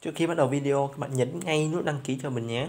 Trước khi bắt đầu video, các bạn nhấn ngay nút đăng ký cho mình nhé.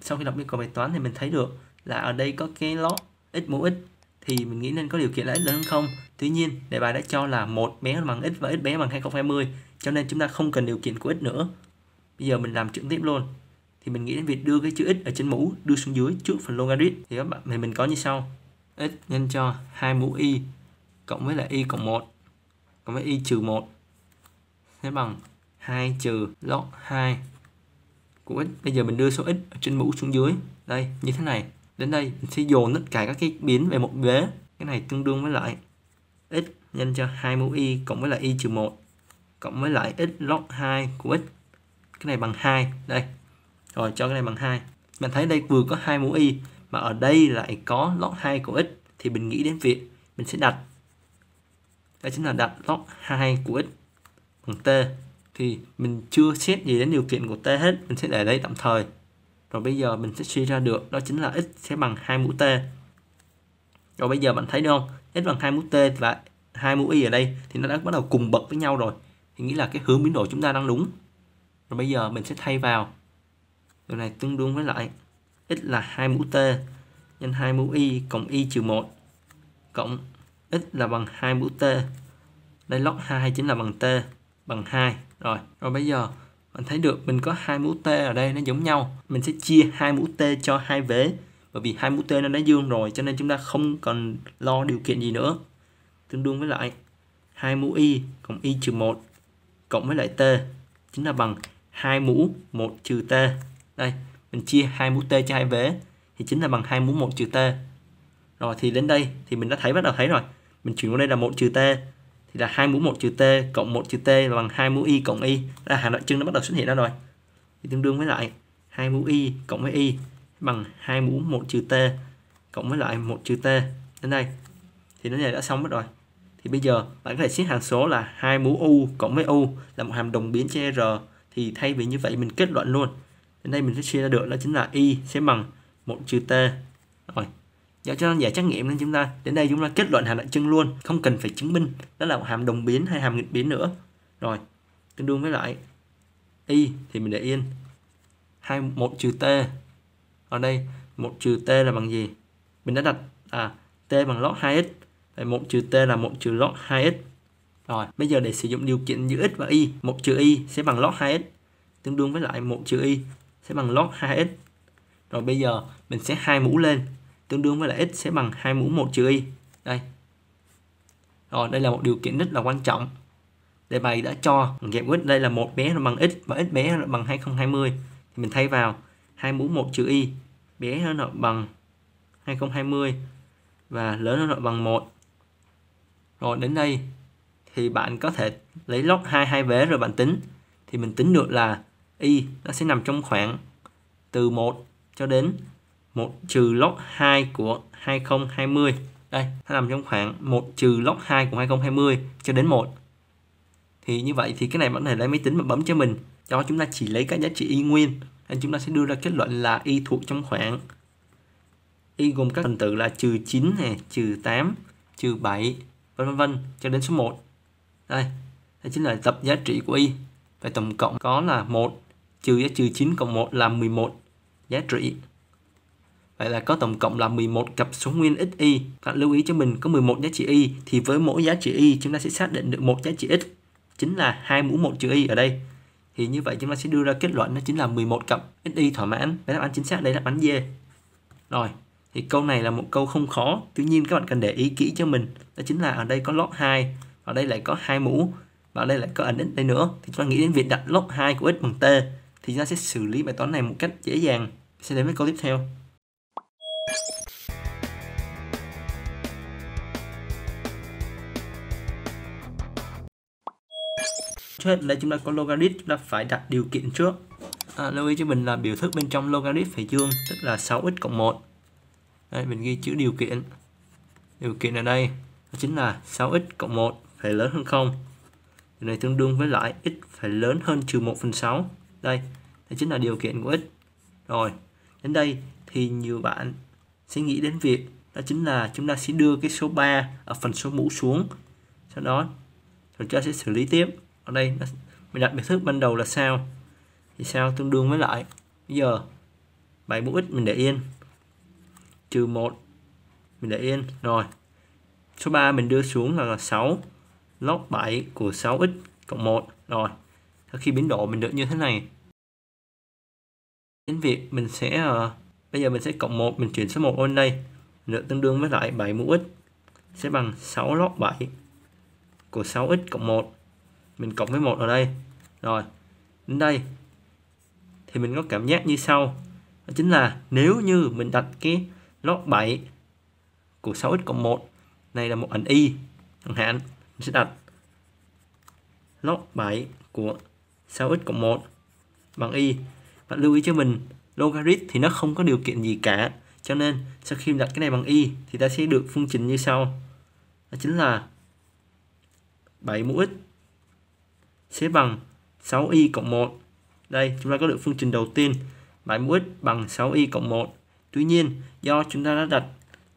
Sau khi đọc yêu cầu bài toán thì mình thấy được là ở đây có cái log x mũ x thì mình nghĩ nên có điều kiện là x lớn hơn không tuy nhiên đề bài đã cho là một bé bằng ít và ít bé bằng 2020 cho nên chúng ta không cần điều kiện của ít nữa bây giờ mình làm chuyện tiếp luôn thì mình nghĩ đến việc đưa cái chữ ít ở trên mũ đưa xuống dưới trước phần logarit thì các bạn thì mình có như sau ít nhân cho hai mũ y cộng với là y cộng 1 cộng với y trừ 1 sẽ bằng 2 trừ log 2 của x bây giờ mình đưa số x ở trên mũ xuống dưới đây như thế này Đến đây mình sẽ dồn tất cả các cái biến về một vế. Cái này tương đương với lại x nhân cho 2 mũ y cộng với lại y trừ 1 cộng với lại x log 2 của x. Cái này bằng 2. Đây. Rồi cho cái này bằng 2. Mình thấy đây vừa có 2 mũ y mà ở đây lại có log 2 của x thì mình nghĩ đến việc mình sẽ đặt đó chính là đặt log 2 của x bằng t thì mình chưa xét gì đến điều kiện của t hết mình sẽ để đây tạm thời rồi bây giờ mình sẽ suy ra được đó chính là x sẽ bằng 2 mũ t. Rồi bây giờ bạn thấy được không? x bằng 2 mũ t và 2 mũ y ở đây thì nó đã bắt đầu cùng bậc với nhau rồi. Thì nghĩa là cái hướng biến đổi chúng ta đang đúng. Rồi bây giờ mình sẽ thay vào. Điều này tương đương với lại x là 2 mũ t nhân 2 mũ y cộng y trừ 1 cộng x là bằng 2 mũ t. Đây log 2 chính là bằng t bằng 2. Rồi, rồi bây giờ mình thấy được mình có hai mũ t ở đây nó giống nhau mình sẽ chia hai mũ t cho hai vế bởi vì hai mũ t nó đã dương rồi cho nên chúng ta không còn lo điều kiện gì nữa tương đương với lại hai mũ y cộng y trừ một cộng với lại t chính là bằng hai mũ một trừ t đây mình chia hai mũ t cho hai vế thì chính là bằng hai mũ một trừ t rồi thì đến đây thì mình đã thấy bắt đầu thấy rồi mình chuyển qua đây là một trừ t thì là hai mũ một trừ t cộng một trừ t bằng hai mũ y cộng y là hàm đại trưng nó bắt đầu xuất hiện ra rồi thì tương đương với lại hai mũ y cộng với y bằng hai mũ một trừ t cộng với lại một trừ t đến đây thì nó này đã xong mất rồi thì bây giờ bạn có thể xếp hàm số là hai mũ u cộng với u là một hàm đồng biến cho r thì thay vì như vậy mình kết luận luôn đến đây mình sẽ chia ra được đó chính là y sẽ bằng một trừ t rồi do dạ, cho nên giải trắc nghiệm nên chúng ta đến đây chúng ta kết luận hàm đặc trưng luôn không cần phải chứng minh đó là một hàm đồng biến hay hàm nghịch biến nữa rồi tương đương với lại y thì mình để yên hai một trừ t ở đây một trừ t là bằng gì mình đã đặt à t bằng log 2x vậy một trừ t là một trừ log 2x rồi bây giờ để sử dụng điều kiện giữa x và y một trừ y sẽ bằng log 2x tương đương với lại một trừ y sẽ bằng log 2x rồi bây giờ mình sẽ hai mũ lên tương đương với là x sẽ bằng 2 mũ 1 trừ y. Đây. Rồi, đây là một điều kiện rất là quan trọng. Đề bài đã cho gẹp x đây là một bé bằng x và x bé bằng 2020 thì mình thay vào 2 mũ 1 trừ y bé hơn hoặc bằng 2020 và lớn hơn hoặc bằng 1. Rồi đến đây thì bạn có thể lấy log 2 hai vế rồi bạn tính thì mình tính được là y nó sẽ nằm trong khoảng từ 1 cho đến 1 trừ log 2 của 2020 đây nó nằm trong khoảng 1 trừ log 2 của 2020 cho đến 1 thì như vậy thì cái này bạn có thể lấy máy tính mà bấm cho mình cho chúng ta chỉ lấy các giá trị y nguyên nên chúng ta sẽ đưa ra kết luận là y thuộc trong khoảng y gồm các phần tử là trừ 9 này trừ 8 trừ 7 vân vân cho đến số 1 đây đây chính là tập giá trị của y và tổng cộng có là 1 trừ giá trừ 9 cộng 1 là 11 giá trị Vậy là có tổng cộng là 11 cặp số nguyên xy. Bạn lưu ý cho mình có 11 giá trị y thì với mỗi giá trị y chúng ta sẽ xác định được một giá trị x chính là hai mũ một trừ y ở đây. Thì như vậy chúng ta sẽ đưa ra kết luận nó chính là 11 cặp xy thỏa mãn. Và đáp án chính xác đây là đáp án D. Rồi, thì câu này là một câu không khó. Tuy nhiên các bạn cần để ý kỹ cho mình. Đó chính là ở đây có log 2, ở đây lại có hai mũ và đây lại có ẩn x đây nữa. Thì chúng ta nghĩ đến việc đặt log 2 của x bằng t thì chúng ta sẽ xử lý bài toán này một cách dễ dàng. Sẽ đến với câu tiếp theo. hết đây chúng ta có logarit chúng ta phải đặt điều kiện trước à, lưu ý cho mình là biểu thức bên trong logarit phải dương tức là 6x cộng 1 đây mình ghi chữ điều kiện điều kiện ở đây chính là 6x cộng 1 phải lớn hơn 0 điều này tương đương với lại x phải lớn hơn trừ 1 phần 6 đây đây chính là điều kiện của x rồi đến đây thì nhiều bạn sẽ nghĩ đến việc đó chính là chúng ta sẽ đưa cái số 3 ở phần số mũ xuống sau đó chúng ta sẽ xử lý tiếp ở đây mình đặt biệt thức ban đầu là sao thì sao tương đương với lại bây giờ 7 mũ x mình để yên trừ 1 mình để yên rồi số 3 mình đưa xuống là 6 log 7 của 6x cộng 1 rồi sau khi biến đổi mình được như thế này đến việc mình sẽ uh, bây giờ mình sẽ cộng 1 mình chuyển số 1 lên đây được tương đương với lại 7 mũ x sẽ bằng 6 log 7 của 6x cộng 1 mình cộng với một ở đây rồi đến đây thì mình có cảm giác như sau đó chính là nếu như mình đặt cái log 7 của 6x cộng 1 này là một ảnh y chẳng hạn mình sẽ đặt log 7 của 6x cộng 1 bằng y bạn lưu ý cho mình logarit thì nó không có điều kiện gì cả cho nên sau khi đặt cái này bằng y thì ta sẽ được phương trình như sau đó chính là 7 mũ x sẽ bằng 6y cộng 1. Đây, chúng ta có được phương trình đầu tiên bài mũ x bằng 6y cộng 1. Tuy nhiên, do chúng ta đã đặt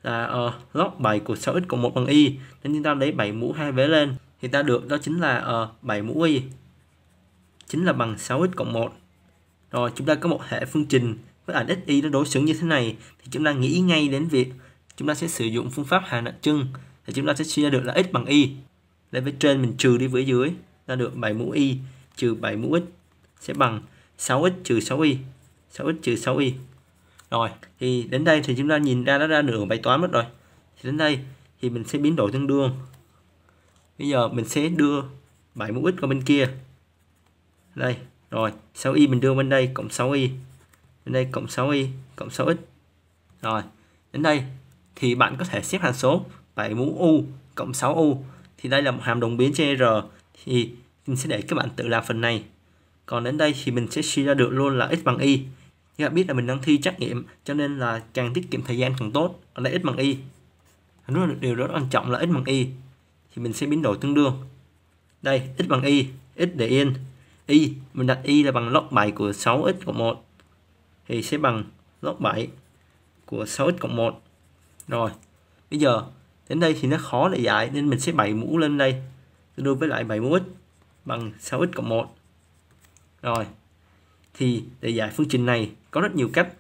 là uh, log 7 của 6x cộng 1 bằng y, nên chúng ta lấy 7 mũ 2 vế lên, thì ta được đó chính là uh, ờ, 7 mũ y, chính là bằng 6x cộng 1. Rồi, chúng ta có một hệ phương trình với ảnh y nó đối xứng như thế này, thì chúng ta nghĩ ngay đến việc chúng ta sẽ sử dụng phương pháp hàm đặc trưng, thì chúng ta sẽ suy ra được là x bằng y. lấy với trên mình trừ đi với dưới ra được 7 mũ y trừ 7 mũ x sẽ bằng 6x trừ 6y 6x trừ 6y rồi thì đến đây thì chúng ta nhìn ra nó ra được bài toán mất rồi thì đến đây thì mình sẽ biến đổi tương đương bây giờ mình sẽ đưa 7 mũ x qua bên kia đây rồi 6y mình đưa bên đây cộng 6y bên đây cộng 6y cộng 6x rồi đến đây thì bạn có thể xếp hàm số 7 mũ u cộng 6u thì đây là một hàm đồng biến trên r thì mình sẽ để các bạn tự làm phần này còn đến đây thì mình sẽ suy ra được luôn là x bằng y các bạn biết là mình đang thi trắc nghiệm cho nên là càng tiết kiệm thời gian càng tốt ở đây x bằng y rất là điều rất quan trọng là x bằng y thì mình sẽ biến đổi tương đương đây x bằng y x để yên y mình đặt y là bằng log 7 của 6x cộng 1 thì sẽ bằng log 7 của 6x cộng 1 rồi bây giờ đến đây thì nó khó để giải nên mình sẽ bày mũ lên đây tương đương với lại 71 bằng 6x cộng 1. Rồi, thì để giải phương trình này có rất nhiều cách.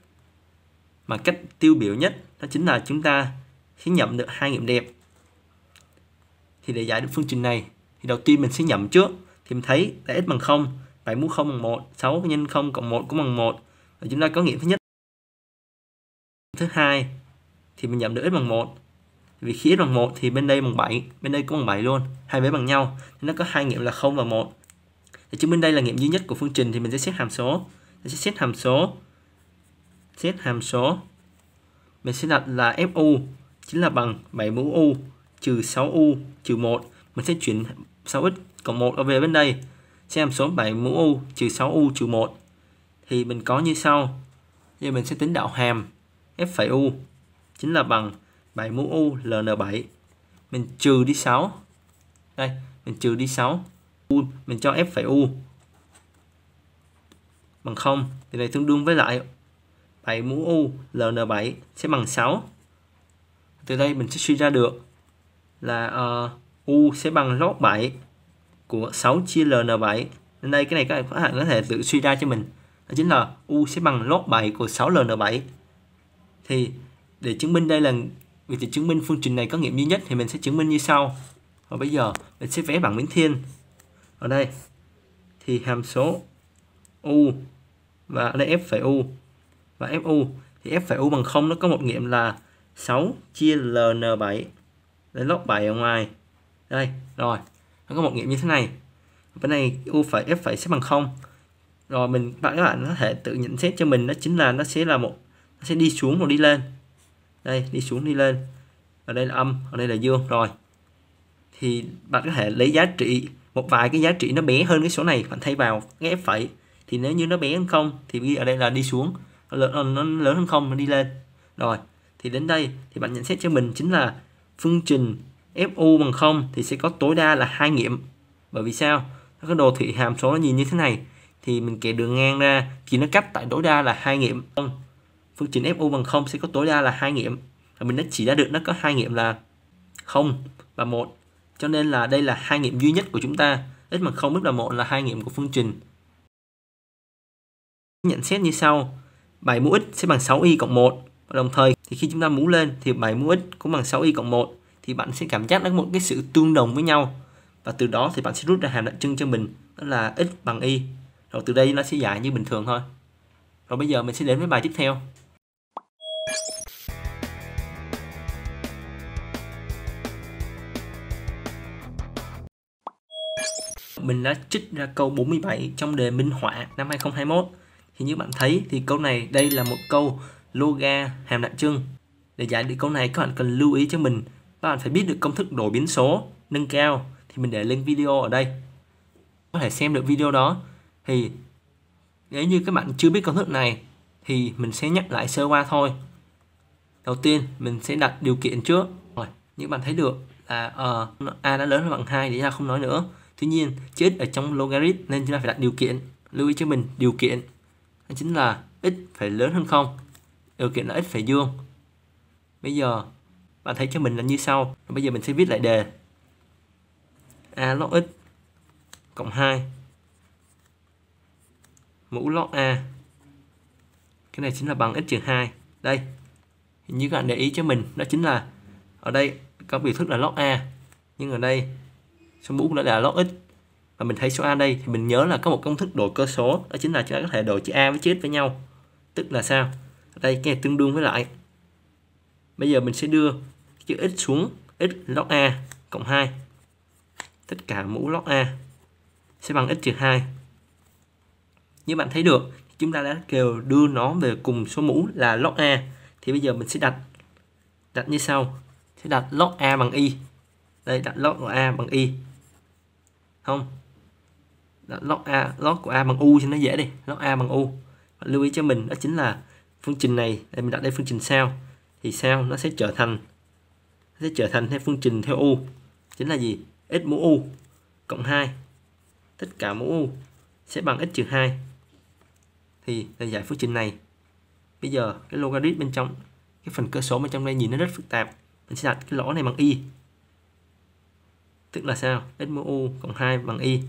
Mà cách tiêu biểu nhất đó chính là chúng ta sẽ nhận được hai nghiệm đẹp. Thì để giải được phương trình này thì đầu tiên mình sẽ nhận trước. Thì mình thấy là x bằng 0, 7 mũ 0 bằng 1, 6 nhân 0 cộng 1 cũng bằng 1. Và chúng ta có nghiệm thứ nhất. Thứ hai thì mình nhận được x bằng 1 vì khi x bằng 1 thì bên đây bằng 7 bên đây cũng bằng 7 luôn hai vế bằng nhau nó có hai nghiệm là 0 và 1 để chứng minh đây là nghiệm duy nhất của phương trình thì mình sẽ xét hàm số mình sẽ xét hàm số xét hàm số mình sẽ đặt là fu chính là bằng 7 mũ u trừ 6 u trừ 1 mình sẽ chuyển 6x cộng 1 về bên đây xét hàm số 7 mũ u trừ 6 u trừ 1 thì mình có như sau giờ mình sẽ tính đạo hàm f' u chính là bằng 7 mũ u LN7 mình trừ đi 6 đây mình trừ đi 6 u mình cho f phải u bằng 0 thì này tương đương với lại 7 mũ u LN7 sẽ bằng 6 từ đây mình sẽ suy ra được là uh, u sẽ bằng log 7 của 6 chia LN7 nên đây cái này các bạn có thể tự suy ra cho mình đó chính là u sẽ bằng log 7 của 6 LN7 thì để chứng minh đây là vì thì chứng minh phương trình này có nghiệm duy nhất thì mình sẽ chứng minh như sau. Và bây giờ mình sẽ vẽ bảng biến thiên. Ở đây thì hàm số u và ở đây f phải u và f u thì f phải u bằng 0 nó có một nghiệm là 6 chia ln7 lấy log 7 ở ngoài. Đây, rồi. Nó có một nghiệm như thế này. Bên này u phải f phải sẽ bằng 0. Rồi mình bạn các bạn có thể tự nhận xét cho mình đó chính là nó sẽ là một nó sẽ đi xuống hoặc đi lên đây đi xuống đi lên ở đây là âm ở đây là dương rồi thì bạn có thể lấy giá trị một vài cái giá trị nó bé hơn cái số này bạn thay vào cái f phẩy thì nếu như nó bé hơn không thì ghi ở đây là đi xuống nó lớn, nó lớn hơn không nó đi lên rồi thì đến đây thì bạn nhận xét cho mình chính là phương trình fu bằng không thì sẽ có tối đa là hai nghiệm bởi vì sao cái đồ thị hàm số nó nhìn như thế này thì mình kẻ đường ngang ra thì nó cách tại tối đa là hai nghiệm phương trình fu bằng 0 sẽ có tối đa là hai nghiệm và mình đã chỉ ra được nó có hai nghiệm là 0 và 1 cho nên là đây là hai nghiệm duy nhất của chúng ta x bằng 0 x là 1 là hai nghiệm của phương trình nhận xét như sau 7 mũ x sẽ bằng 6y cộng 1 và đồng thời thì khi chúng ta mũ lên thì 7 mũ x cũng bằng 6y cộng 1 thì bạn sẽ cảm giác nó một cái sự tương đồng với nhau và từ đó thì bạn sẽ rút ra hàm đặc trưng cho mình đó là x bằng y rồi từ đây nó sẽ giải như bình thường thôi rồi bây giờ mình sẽ đến với bài tiếp theo Mình đã trích ra câu 47 trong đề minh họa năm 2021. Thì như bạn thấy thì câu này đây là một câu loga hàm đặc trưng. Để giải được câu này các bạn cần lưu ý cho mình các bạn phải biết được công thức đổi biến số nâng cao thì mình để link video ở đây. Có thể xem được video đó. Thì nếu như các bạn chưa biết công thức này thì mình sẽ nhắc lại sơ qua thôi. Đầu tiên mình sẽ đặt điều kiện trước. Rồi, như bạn thấy được là uh, a đã lớn hơn bằng hai thì ra không nói nữa. Tuy nhiên, chữ x ở trong logarit nên chúng ta phải đặt điều kiện. Lưu ý cho mình điều kiện đó chính là x phải lớn hơn không. Điều kiện là x phải dương. Bây giờ bạn thấy cho mình là như sau. bây giờ mình sẽ viết lại đề. A log x cộng 2 mũ log A. Cái này chính là bằng x trừ 2. Đây. Hình như các bạn để ý cho mình đó chính là ở đây có biểu thức là log A. Nhưng ở đây số mũ nó là log x và mình thấy số a đây thì mình nhớ là có một công thức đổi cơ số đó chính là chúng ta có thể đổi chữ a với chữ x với nhau tức là sao đây cái này tương đương với lại bây giờ mình sẽ đưa chữ x xuống x log a cộng 2 tất cả mũ log a sẽ bằng x trừ 2 như bạn thấy được chúng ta đã kêu đưa nó về cùng số mũ là log a thì bây giờ mình sẽ đặt đặt như sau sẽ đặt log a bằng y đây đặt log a bằng y không log a log của a bằng u cho nó dễ đi log a bằng u và lưu ý cho mình đó chính là phương trình này đây mình đặt đây phương trình sao thì sao nó sẽ trở thành nó sẽ trở thành theo phương trình theo u chính là gì x mũ u cộng 2 tất cả mũ u sẽ bằng x trừ 2 thì để giải phương trình này bây giờ cái logarit bên trong cái phần cơ số bên trong đây nhìn nó rất phức tạp mình sẽ đặt cái lỗ này bằng y tức là sao x mũ u cộng 2 bằng y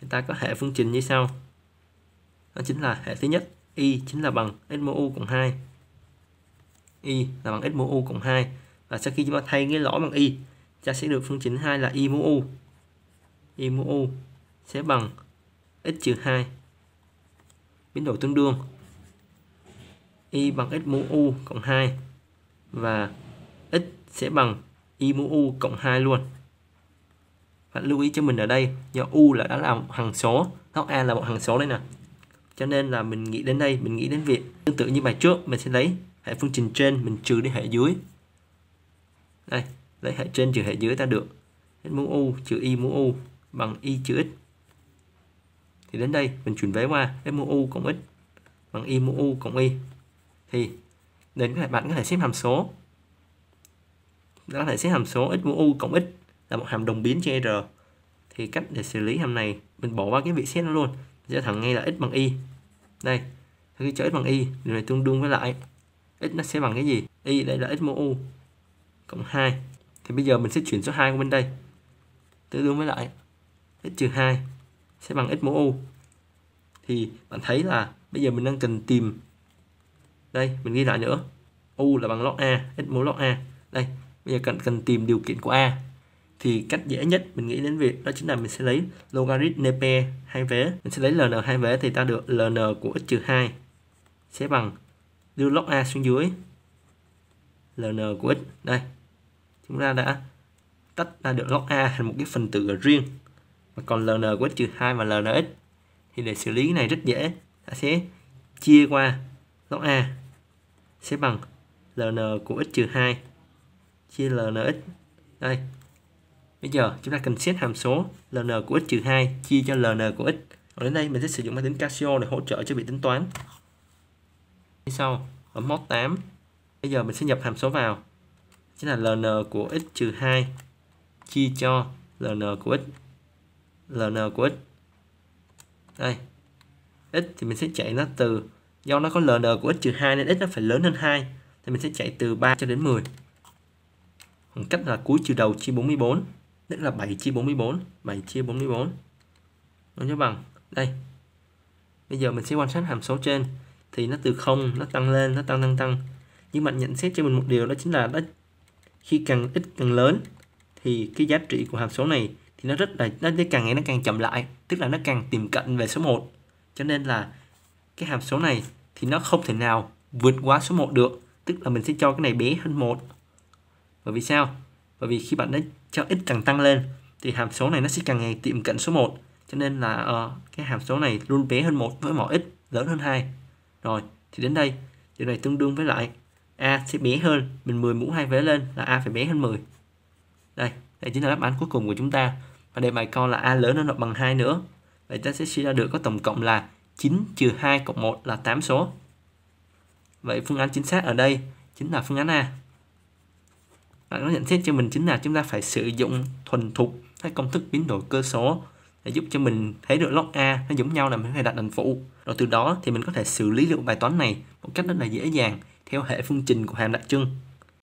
thì ta có hệ phương trình như sau đó chính là hệ thứ nhất y chính là bằng x mũ u cộng 2 y là bằng x mũ u cộng 2 và sau khi chúng ta thay cái lõi bằng y ta sẽ được phương trình 2 là y mũ u y mũ u sẽ bằng x trừ 2 biến đổi tương đương y bằng x mũ u cộng 2 và x sẽ bằng y mũ u cộng 2 luôn bạn lưu ý cho mình ở đây do u là đã là hằng số góc a là một hằng số đây nè cho nên là mình nghĩ đến đây mình nghĩ đến việc tương tự như bài trước mình sẽ lấy hệ phương trình trên mình trừ đi hệ dưới đây lấy hệ trên trừ hệ dưới ta được x mũ u trừ y mũ u bằng y trừ x thì đến đây mình chuyển vế qua f mũ u cộng x bằng y mũ u cộng y thì đến các bạn có thể xếp hàm số các bạn thể xếp hàm số x mũ u cộng x là một hàm đồng biến trên r thì cách để xử lý hàm này mình bỏ qua cái vị xét nó luôn sẽ thẳng ngay là x bằng y đây khi cho x bằng y điều này tương đương với lại x nó sẽ bằng cái gì y đây là x mũ u cộng 2 thì bây giờ mình sẽ chuyển số 2 qua bên đây tương đương với lại x trừ 2 sẽ bằng x mũ u thì bạn thấy là bây giờ mình đang cần tìm đây mình ghi lại nữa u là bằng log a x mũ log a đây bây giờ cần cần tìm điều kiện của a thì cách dễ nhất mình nghĩ đến việc đó chính là mình sẽ lấy logarit np hai vế mình sẽ lấy ln hai vế thì ta được ln của x trừ 2 sẽ bằng đưa log a xuống dưới ln của x đây chúng ta đã tách ra được log a thành một cái phần tử riêng mà còn ln của x trừ 2 và ln x thì để xử lý cái này rất dễ ta sẽ chia qua log a sẽ bằng ln của x trừ 2 chia ln x đây Bây giờ chúng ta cần xét hàm số ln của x trừ 2 chia cho ln của x. Ở đến đây mình sẽ sử dụng máy tính Casio để hỗ trợ cho việc tính toán. Như sau, ở mod 8, bây giờ mình sẽ nhập hàm số vào. Chính là ln của x trừ 2 chia cho ln của x. ln của x. Đây. x thì mình sẽ chạy nó từ do nó có ln của x trừ 2 nên x nó phải lớn hơn 2 thì mình sẽ chạy từ 3 cho đến 10. Bằng cách là cuối trừ đầu chia 44 tức là 7 chia 44 7 chia 44 nó cho bằng đây bây giờ mình sẽ quan sát hàm số trên thì nó từ 0 nó tăng lên nó tăng tăng tăng nhưng bạn nhận xét cho mình một điều đó chính là đó, khi càng ít càng lớn thì cái giá trị của hàm số này thì nó rất là nó càng ngày nó càng chậm lại tức là nó càng tìm cận về số 1 cho nên là cái hàm số này thì nó không thể nào vượt quá số 1 được tức là mình sẽ cho cái này bé hơn một bởi vì sao bởi vì khi bạn đã cho x càng tăng lên thì hàm số này nó sẽ càng ngày tiệm cận số 1 cho nên là uh, cái hàm số này luôn bé hơn một với mọi x lớn hơn hai rồi thì đến đây điều này tương đương với lại a sẽ bé hơn mình 10 mũ hai vế lên là a phải bé hơn 10 đây đây chính là đáp án cuối cùng của chúng ta và đề bài con là a lớn hơn hoặc bằng hai nữa vậy ta sẽ suy ra được có tổng cộng là 9 trừ 2 cộng 1 là 8 số vậy phương án chính xác ở đây chính là phương án A và nó nhận xét cho mình chính là chúng ta phải sử dụng thuần thục các công thức biến đổi cơ số để giúp cho mình thấy được log A nó giống nhau là mình phải đặt đành phụ. Rồi từ đó thì mình có thể xử lý được bài toán này một cách rất là dễ dàng theo hệ phương trình của hàm đặc trưng.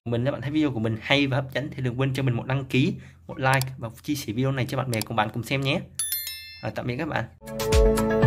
Mình nếu bạn thấy video của mình hay và hấp dẫn thì đừng quên cho mình một đăng ký, một like và chia sẻ video này cho bạn bè cùng bạn cùng xem nhé. À, tạm biệt các bạn.